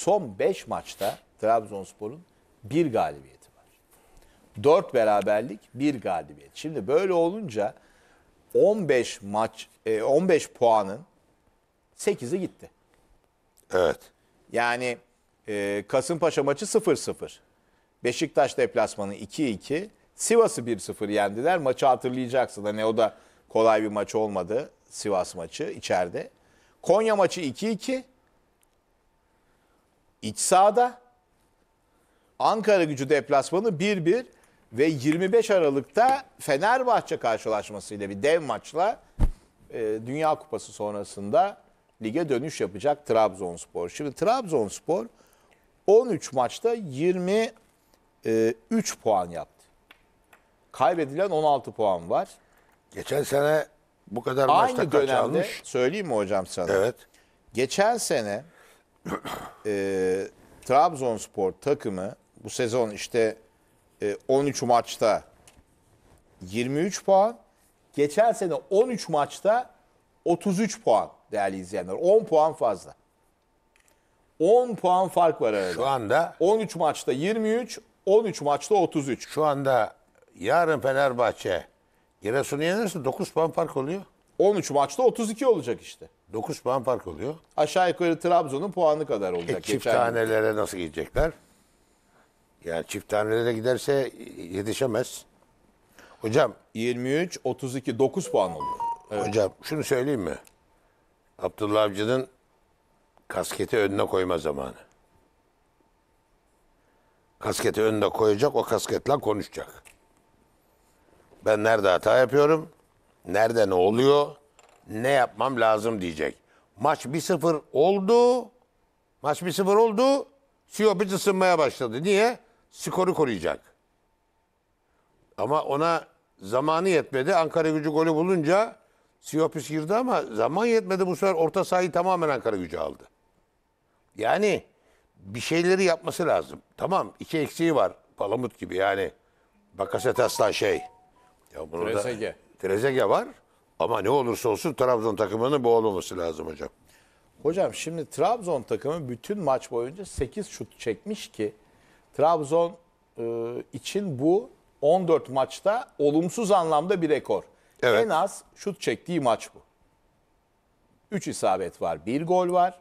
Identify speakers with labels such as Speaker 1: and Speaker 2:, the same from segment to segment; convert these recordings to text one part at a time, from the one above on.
Speaker 1: son 5 maçta Trabzonspor'un bir galibiyeti var. 4 beraberlik, bir galibiyet. Şimdi böyle olunca 15 maç 15 e, puanın 8'i gitti. Evet. Yani e, Kasımpaşa maçı 0-0. Beşiktaş deplasmanı 2-2. Sivas'ı 1-0 yendiler. Maçı hatırlayacaksın. Hani o da kolay bir maç olmadı. Sivas maçı içeride. Konya maçı 2-2 iç sahada. Ankara gücü deplasmanı 1-1 ve 25 Aralık'ta Fenerbahçe karşılaşmasıyla bir dev maçla e, Dünya Kupası sonrasında lige dönüş yapacak Trabzonspor. Şimdi Trabzonspor 13 maçta 23 e, puan yaptı. Kaybedilen 16 puan var. Geçen sene bu kadar Aynı maçta kaç Aynı dönemde, Söyleyeyim mi hocam sana? Evet. Geçen sene e, Trabzonspor takımı bu sezon işte e, 13 maçta 23 puan. Geçen sene 13 maçta 33 puan değerli izleyenler. 10 puan fazla. 10 puan fark var arada. Şu anda 13 maçta 23, 13 maçta 33. şu
Speaker 2: anda yarın Fenerbahçe Giresun'u yenirse 9 puan fark oluyor. 13
Speaker 1: maçta 32 olacak işte. 9 puan fark oluyor. Aşağı yukarı Trabzon'un puanı kadar olacak. E, çift tanelere
Speaker 2: nasıl gidecekler? Yani çift tanelere giderse yetişemez. Hocam. 23, 32, 9 puan oluyor. Evet. Hocam şunu söyleyeyim mi? Abdullah Avcı'nın kasketi önüne koyma zamanı. Kasketi önüne koyacak, o kasketle konuşacak. Ben nerede hata yapıyorum? Nerede ne oluyor? Ne yapmam lazım diyecek. Maç 1-0 oldu. Maç 1-0 oldu. Siyopic ısınmaya başladı. Niye? Skoru koruyacak. Ama ona zamanı yetmedi. Ankara gücü golü bulunca Siyopis girdi ama zaman yetmedi. Bu sefer orta sahayı tamamen Ankara gücü aldı. Yani bir şeyleri yapması lazım. Tamam iki eksiği var. Palamut gibi yani. Bakasetas'tan şey. Ya bunu da... Trezege var ama ne olursa olsun Trabzon takımının boğulmaması lazım hocam.
Speaker 1: Hocam şimdi Trabzon takımı bütün maç boyunca 8 şut çekmiş ki Trabzon e, için bu 14 maçta olumsuz anlamda bir rekor. Evet. En az şut çektiği maç bu. 3 isabet var, 1 gol var.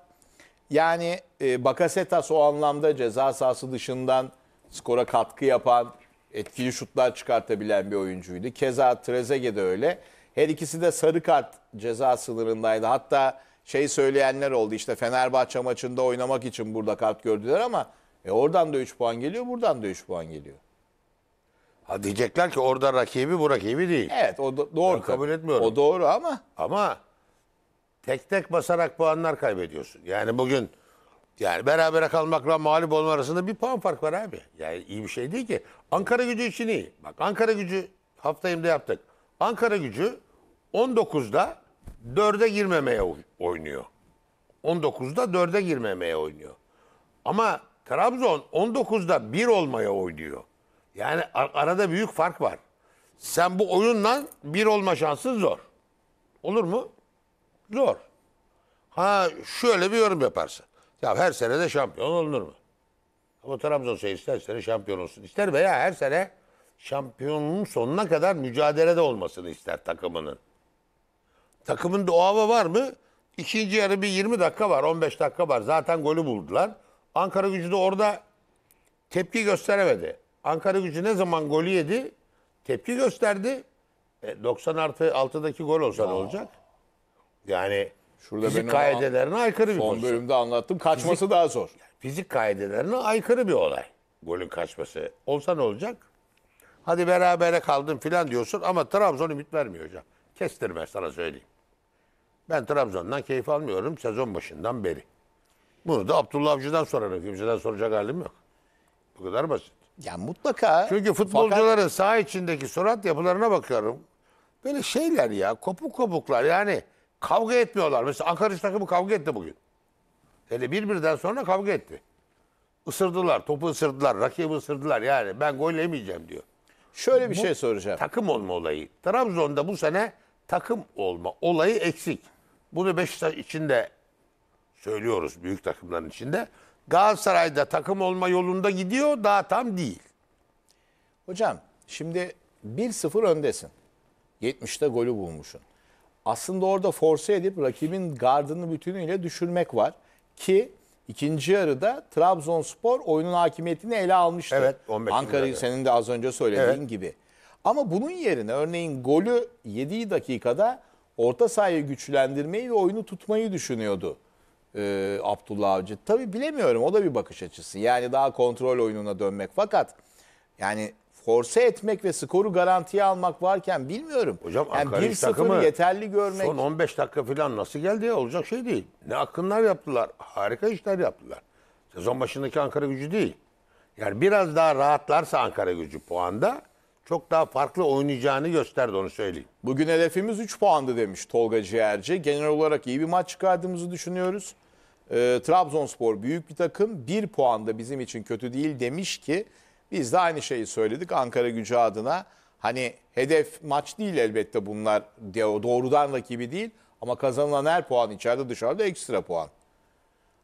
Speaker 1: Yani e, Bakasetas o anlamda ceza sahası dışından skora katkı yapan, etkili şutlar çıkartabilen bir oyuncuydu. Keza Trezege de öyle. Her ikisi de sarı kart ceza sınırındaydı. Hatta şey söyleyenler oldu işte Fenerbahçe maçında oynamak için burada kart gördüler ama e oradan da 3 puan geliyor, buradan da 3 puan geliyor. Ha diyecekler ki orada rakibi bu rakibi değil. Evet o do- doğru. Ben kabul etmiyorum. O doğru ama
Speaker 2: Ama tek tek basarak puanlar kaybediyorsun. Yani bugün yani berabere kalmakla mağlup olma arasında bir puan fark var abi. Yani iyi bir şey değil ki. Ankara gücü için iyi. Bak Ankara gücü haftayımda yaptık. Ankara gücü 19'da 4'e girmemeye oynuyor. 19'da 4'e girmemeye oynuyor. Ama Trabzon 19'da 1 olmaya oynuyor. Yani arada büyük fark var. Sen bu oyunla 1 olma şansın zor. Olur mu? Zor. Ha şöyle bir yorum yaparsın. Ya her sene de şampiyon olunur mu? Ama Trabzonspor ister sene şampiyon olsun. İster veya her sene şampiyonun sonuna kadar mücadelede olmasını ister takımının. Takımın o hava var mı? İkinci yarı bir 20 dakika var, 15 dakika var. Zaten golü buldular. Ankara gücü de orada tepki gösteremedi. Ankara gücü ne zaman golü yedi? Tepki gösterdi. E, 90 artı 6'daki gol olsa ne olacak? Yani Şurada fizik kaidelerine aykırı bir Son pozisyon. bölümde anlattım. Kaçması Fizik- daha zor. Fizik kaidelerine aykırı bir olay. Golün kaçması. Olsa ne olacak? Hadi berabere kaldım filan diyorsun ama Trabzon ümit vermiyor hocam. Kestirmez sana söyleyeyim. Ben Trabzon'dan keyif almıyorum sezon başından beri. Bunu da Abdullah Avcı'dan sorarım. Kimseden soracak halim yok. Bu kadar basit.
Speaker 1: Ya mutlaka. Çünkü futbolcuların
Speaker 2: saha içindeki surat yapılarına bakıyorum. Böyle şeyler ya kopuk kopuklar yani Kavga etmiyorlar. Mesela Akariş takımı kavga etti bugün. Hele birbirinden sonra kavga etti. Isırdılar, topu ısırdılar, rakibi ısırdılar. Yani ben gol yemeyeceğim diyor. Şöyle bir bu, şey soracağım. Takım olma olayı. Trabzon'da bu sene takım olma olayı eksik. Bunu Beşiktaş içinde söylüyoruz büyük takımların içinde.
Speaker 1: Galatasaray'da takım olma yolunda gidiyor daha tam değil. Hocam şimdi 1-0 öndesin. 70'te golü bulmuşsun aslında orada force edip rakibin gardını bütünüyle düşürmek var. Ki ikinci yarıda Trabzonspor oyunun hakimiyetini ele almıştı. Evet, 15 Ankara'yı senin de az önce söylediğin evet. gibi. Ama bunun yerine örneğin golü 7 dakikada orta sahayı güçlendirmeyi ve oyunu tutmayı düşünüyordu e, Abdullah Avcı. Tabii bilemiyorum o da bir bakış açısı. Yani daha kontrol oyununa dönmek. Fakat yani forse etmek ve skoru garantiye almak varken bilmiyorum. Hocam yani Ankara takımı yeterli görmek. Son
Speaker 2: 15 dakika falan nasıl geldi ya olacak şey değil. Ne akınlar yaptılar. Harika işler yaptılar. Sezon başındaki Ankara gücü değil. Yani biraz daha rahatlarsa Ankara gücü puanda
Speaker 1: çok daha farklı oynayacağını gösterdi onu söyleyeyim. Bugün hedefimiz 3 puandı demiş Tolga Ciğerci. Genel olarak iyi bir maç çıkardığımızı düşünüyoruz. E, Trabzonspor büyük bir takım 1 puan da bizim için kötü değil demiş ki biz de aynı şeyi söyledik Ankara gücü adına. Hani hedef maç değil elbette bunlar doğrudan rakibi değil ama kazanılan her puan içeride dışarıda ekstra puan.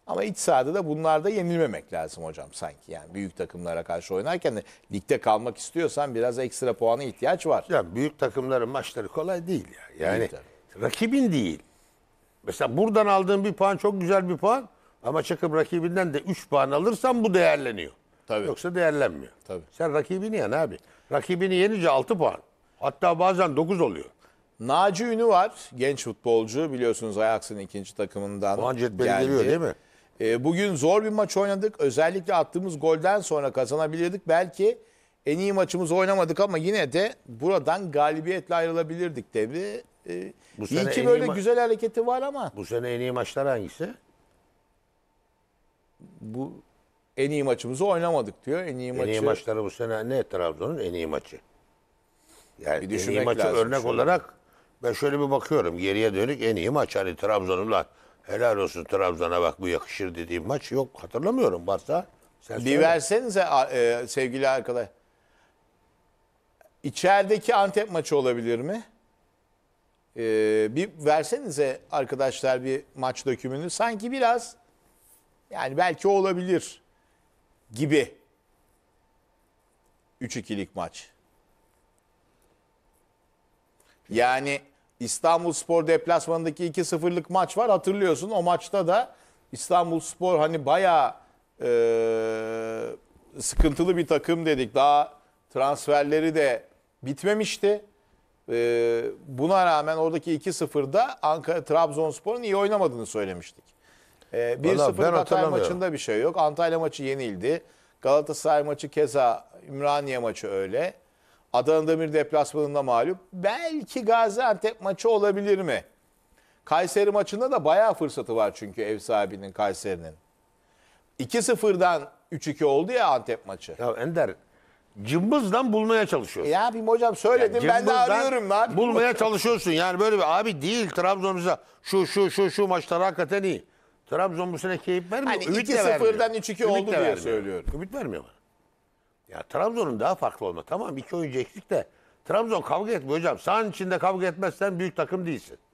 Speaker 1: Ama iç sahada da bunlarda yenilmemek lazım hocam sanki. Yani büyük takımlara karşı oynarken de ligde kalmak istiyorsan biraz ekstra puana ihtiyaç var. Ya büyük takımların maçları kolay değil ya. Yani değil rakibin
Speaker 2: değil. Mesela buradan aldığın bir puan çok güzel bir puan ama çıkıp rakibinden de 3 puan alırsan bu değerleniyor. Tabii. Yoksa değerlenmiyor. Tabii. Sen rakibini yen abi. Rakibini
Speaker 1: yenince 6 puan. Hatta bazen 9 oluyor. Naci Ünü var. Genç futbolcu. Biliyorsunuz Ajax'ın ikinci takımından Puan cetveli geldi. geliyor değil mi? E, bugün zor bir maç oynadık. Özellikle attığımız golden sonra kazanabilirdik. Belki en iyi maçımızı oynamadık ama yine de buradan galibiyetle ayrılabilirdik dedi. E, Bu sene en ki böyle ma- güzel hareketi var ama Bu sene en iyi maçlar hangisi?
Speaker 2: bu en iyi maçımızı oynamadık diyor. En iyi, en iyi maçları bu sene ne Trabzon'un en iyi maçı? Yani bir en iyi maçı örnek şöyle. olarak ben şöyle bir bakıyorum geriye dönük en iyi maç. Hani Trabzon'un helal olsun Trabzon'a bak bu yakışır dediğim maç yok hatırlamıyorum
Speaker 1: varsa. Sen bir söyle. versenize e, sevgili arkadaş. İçerideki Antep maçı olabilir mi? Ee, bir versenize arkadaşlar bir maç dökümünü. Sanki biraz yani belki olabilir gibi 3-2'lik maç. Yani İstanbul Spor deplasmanındaki 2-0'lık maç var hatırlıyorsun. O maçta da İstanbul Spor hani bayağı e, sıkıntılı bir takım dedik. Daha transferleri de bitmemişti. E, buna rağmen oradaki 2-0'da Ankara Trabzonspor'un iyi oynamadığını söylemiştik. Ee, 1-0 Hatay maçında bir şey yok. Antalya maçı yenildi. Galatasaray maçı keza, Ümraniye maçı öyle. Adana Demir deplasmanında mağlup. Belki Gaziantep maçı olabilir mi? Kayseri maçında da bayağı fırsatı var çünkü ev sahibinin Kayseri'nin. 2-0'dan 3-2 oldu ya Antep maçı. Ya Ender cımbızdan bulmaya çalışıyorsun. Ya bir hocam söyledim yani ben de arıyorum
Speaker 2: lan. Bulmaya çalışıyorsun yani böyle bir abi değil Trabzon'da şu şu şu şu maçlar hakikaten iyi. Trabzon bu sene keyif vermiyor. Hani Ümit de 2-0'dan 3-2 oldu diye söylüyorum. Ümit vermiyor bana. Ya Trabzon'un daha farklı olma. Tamam iki oyuncu eksik de Trabzon kavga etmiyor hocam. Sahanın içinde kavga etmezsen büyük takım değilsin.